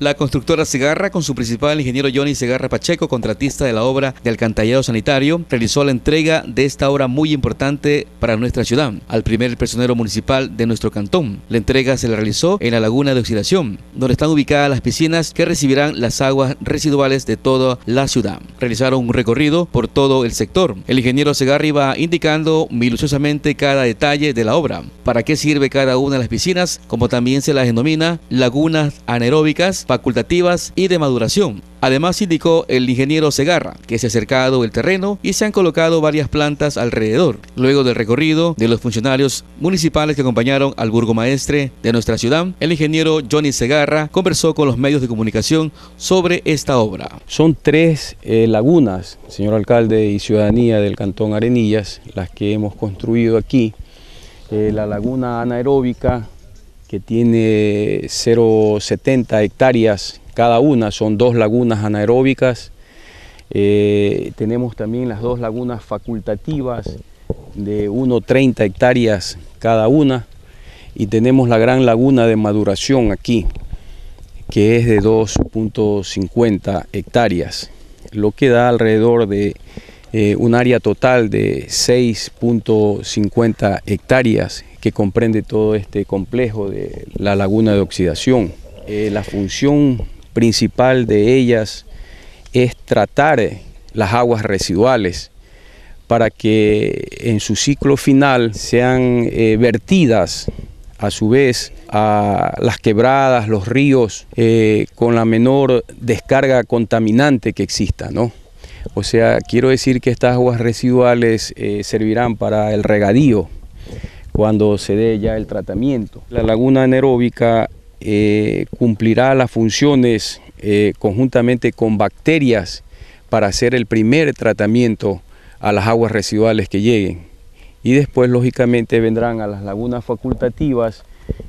La constructora Segarra, con su principal ingeniero Johnny Segarra Pacheco, contratista de la obra de alcantarillado sanitario, realizó la entrega de esta obra muy importante para nuestra ciudad al primer personero municipal de nuestro cantón. La entrega se la realizó en la laguna de oxidación, donde están ubicadas las piscinas que recibirán las aguas residuales de toda la ciudad. Realizaron un recorrido por todo el sector. El ingeniero Segarra iba indicando minuciosamente cada detalle de la obra, para qué sirve cada una de las piscinas, como también se las denomina lagunas anaeróbicas facultativas y de maduración. Además, indicó el ingeniero Segarra que se ha acercado el terreno y se han colocado varias plantas alrededor. Luego del recorrido de los funcionarios municipales que acompañaron al burgomaestre de nuestra ciudad, el ingeniero Johnny Segarra conversó con los medios de comunicación sobre esta obra. Son tres eh, lagunas, señor alcalde y ciudadanía del Cantón Arenillas, las que hemos construido aquí. Eh, la laguna anaeróbica, que tiene 0,70 hectáreas cada una, son dos lagunas anaeróbicas. Eh, tenemos también las dos lagunas facultativas de 1,30 hectáreas cada una y tenemos la gran laguna de maduración aquí que es de 2.50 hectáreas, lo que da alrededor de eh, un área total de 6.50 hectáreas que comprende todo este complejo de la laguna de oxidación. Eh, la función principal de ellas es tratar eh, las aguas residuales para que en su ciclo final sean eh, vertidas a su vez a las quebradas, los ríos, con la menor descarga contaminante que exista, ¿no? O sea, quiero decir que estas aguas residuales servirán para el regadío cuando se dé ya el tratamiento. La laguna anaeróbica eh, cumplirá las funciones eh, conjuntamente con bacterias para hacer el primer tratamiento a las aguas residuales que lleguen. Y después, lógicamente, vendrán a las lagunas facultativas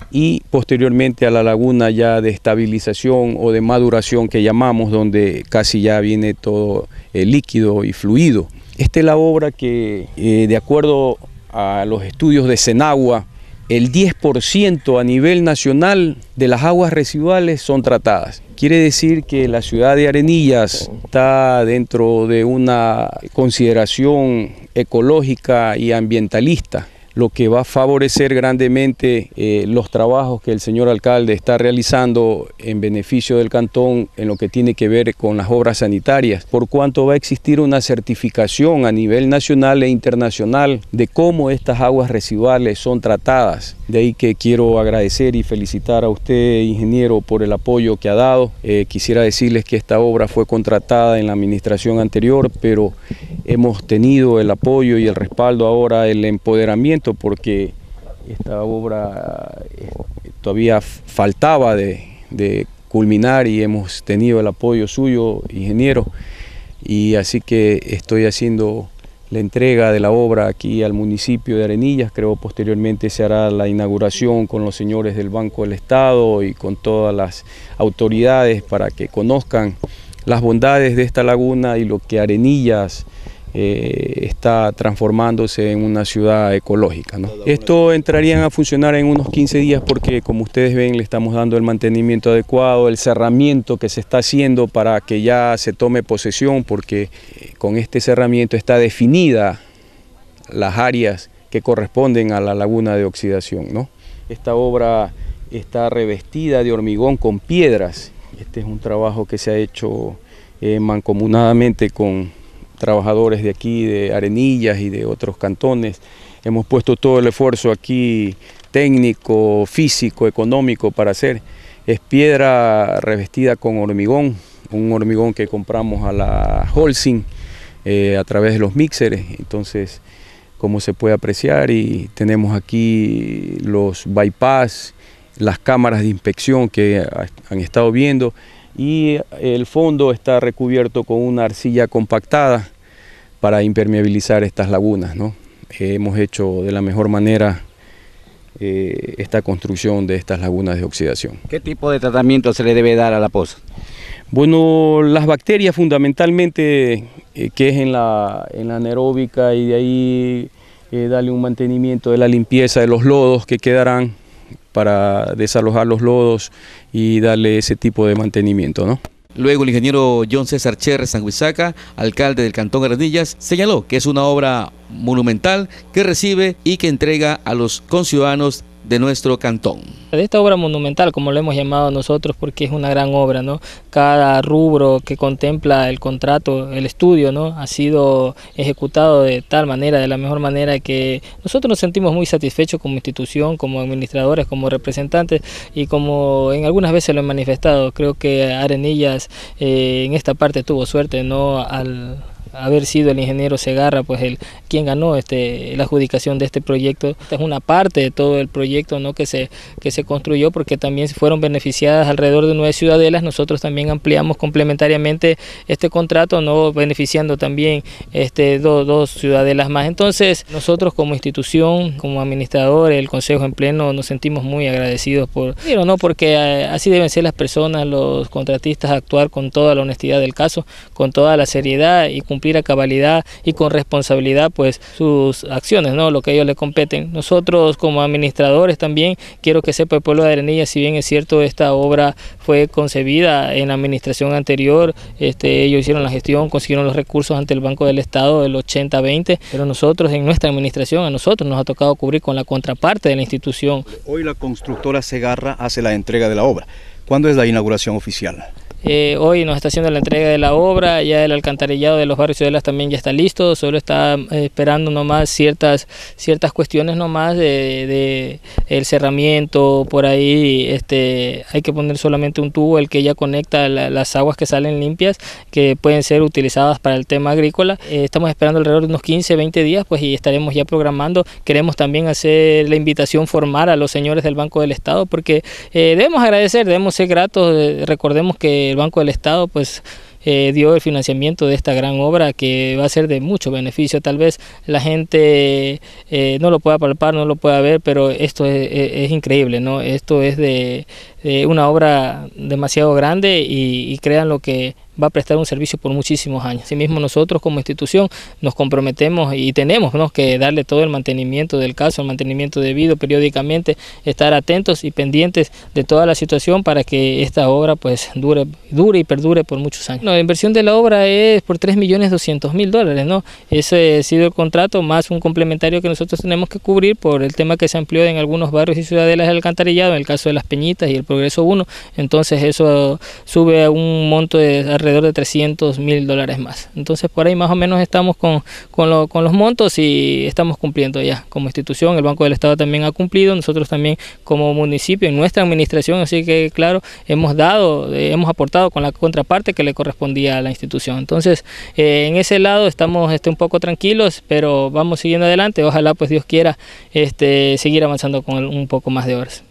y posteriormente a la laguna ya de estabilización o de maduración que llamamos, donde casi ya viene todo líquido y fluido. Esta es la obra que, eh, de acuerdo a los estudios de Senagua, el 10% a nivel nacional de las aguas residuales son tratadas. Quiere decir que la ciudad de Arenillas está dentro de una consideración ecológica y ambientalista lo que va a favorecer grandemente eh, los trabajos que el señor alcalde está realizando en beneficio del cantón en lo que tiene que ver con las obras sanitarias, por cuanto va a existir una certificación a nivel nacional e internacional de cómo estas aguas residuales son tratadas. De ahí que quiero agradecer y felicitar a usted, ingeniero, por el apoyo que ha dado. Eh, quisiera decirles que esta obra fue contratada en la administración anterior, pero hemos tenido el apoyo y el respaldo ahora, el empoderamiento, porque esta obra eh, todavía faltaba de, culminar y hemos tenido el apoyo suyo, ingeniero, y así que estoy haciendo la entrega de la obra aquí al municipio de Arenillas. Creo posteriormente se hará la inauguración con los señores del Banco del Estado y con todas las autoridades para que conozcan las bondades de esta laguna y lo que Arenillas eh, está transformándose en una ciudad ecológica. Esto entraría a funcionar en unos 15 días porque como ustedes ven le estamos dando el mantenimiento adecuado, el cerramiento que se está haciendo para que ya se tome posesión porque eh, con este cerramiento está definida las áreas que corresponden a la laguna de oxidación. Esta obra está revestida de hormigón con piedras. Este es un trabajo que se ha hecho eh, mancomunadamente con trabajadores de aquí, de Arenillas y de otros cantones. Hemos puesto todo el esfuerzo aquí técnico, físico, económico para hacer. Es piedra revestida con hormigón, un hormigón que compramos a la Holcim eh, a través de los mixeres. Entonces, como se puede apreciar, y tenemos aquí los bypass, las cámaras de inspección que han estado viendo y el fondo está recubierto con una arcilla compactada para impermeabilizar estas lagunas. ¿no? Eh, hemos hecho de la mejor manera eh, esta construcción de estas lagunas de oxidación. ¿Qué tipo de tratamiento se le debe dar a la poza? Bueno, las bacterias fundamentalmente, eh, que es en la, en anaeróbica y de ahí darle un mantenimiento de la limpieza de los lodos que quedarán para desalojar los lodos y darle ese tipo de mantenimiento. ¿no? Luego el ingeniero John César Cherre Sanguisaca, alcalde del Cantón Granillas, señaló que es una obra monumental que recibe y que entrega a los conciudadanos de nuestro cantón. de Esta obra monumental, como lo hemos llamado nosotros, porque es una gran obra, ¿no? Cada rubro que contempla el contrato, el estudio, ¿no? Ha sido ejecutado de tal manera, de la mejor manera que nosotros nos sentimos muy satisfechos como institución, como administradores, como representantes y como en algunas veces lo he manifestado, creo que Arenillas eh, en esta parte tuvo suerte, ¿no? Al haber sido el ingeniero Segarra pues el quien ganó este la adjudicación de este proyecto. Esta es una parte de todo el proyecto ¿no? que se que se construyó porque también fueron beneficiadas alrededor de nueve ciudadelas. Nosotros también ampliamos complementariamente este contrato, no beneficiando también este dos ciudadelas más. Entonces, nosotros como institución, como administrador, el consejo en pleno nos sentimos muy agradecidos por pero no porque eh, así deben ser las personas, los contratistas actuar con toda la honestidad del caso, con toda la seriedad y cumplir cumplir a cabalidad y con responsabilidad pues sus acciones, ¿no? lo que ellos le competen. Nosotros como administradores también quiero que sepa el pueblo de Arenilla, si bien es cierto esta obra fue concebida en la administración anterior, este, ellos hicieron la gestión, consiguieron los recursos ante el Banco del Estado del 80-20, pero nosotros en nuestra administración, a nosotros nos ha tocado cubrir con la contraparte de la institución. Hoy la constructora Segarra hace la entrega de la obra. ¿Cuándo es la inauguración oficial? Eh, hoy nos está haciendo la entrega de la obra, ya el alcantarillado de los barrios de las también ya está listo, solo está eh, esperando nomás ciertas, ciertas cuestiones nomás de, de, el cerramiento, por ahí este, hay que poner solamente un tubo, el que ya conecta las aguas que salen limpias, que pueden ser utilizadas para el tema agrícola. Eh, estamos esperando alrededor de unos 15, 20 días, pues y estaremos ya programando. Queremos también hacer la invitación formal a los señores del Banco del Estado, porque debemos agradecer, debemos ser gratos, recordemos que el Banco del Estado pues eh, dio el financiamiento de esta gran obra que va a ser de mucho beneficio. Tal vez la gente eh, no lo pueda palpar, no lo pueda ver, pero esto es, increíble, ¿no? Esto es de, una obra demasiado grande y, y crean lo que va a prestar un servicio por muchísimos años. Asimismo, nosotros como institución nos comprometemos y tenemos ¿no? que darle todo el mantenimiento del caso, el mantenimiento debido periódicamente, estar atentos y pendientes de toda la situación para que esta obra pues dure, dure y perdure por muchos años. la inversión de la obra es por 3.200.000 dólares, ¿no? Ese ha sido el contrato más un complementario que nosotros tenemos que cubrir por el tema que se amplió en algunos barrios y ciudadelas del alcantarillado, en el caso de Las Peñitas y el Progreso 1, entonces eso sube a un monto de de 300 mil dólares más. Entonces por ahí más o menos estamos con, los montos y estamos cumpliendo ya como institución. El Banco del Estado también ha cumplido, nosotros también como municipio, en nuestra administración, así que claro, hemos dado, eh, hemos aportado con la contraparte que le correspondía a la institución. Entonces eh, en ese lado estamos este, un poco tranquilos, pero vamos siguiendo adelante. Ojalá pues Dios quiera este, seguir avanzando con un poco más de horas.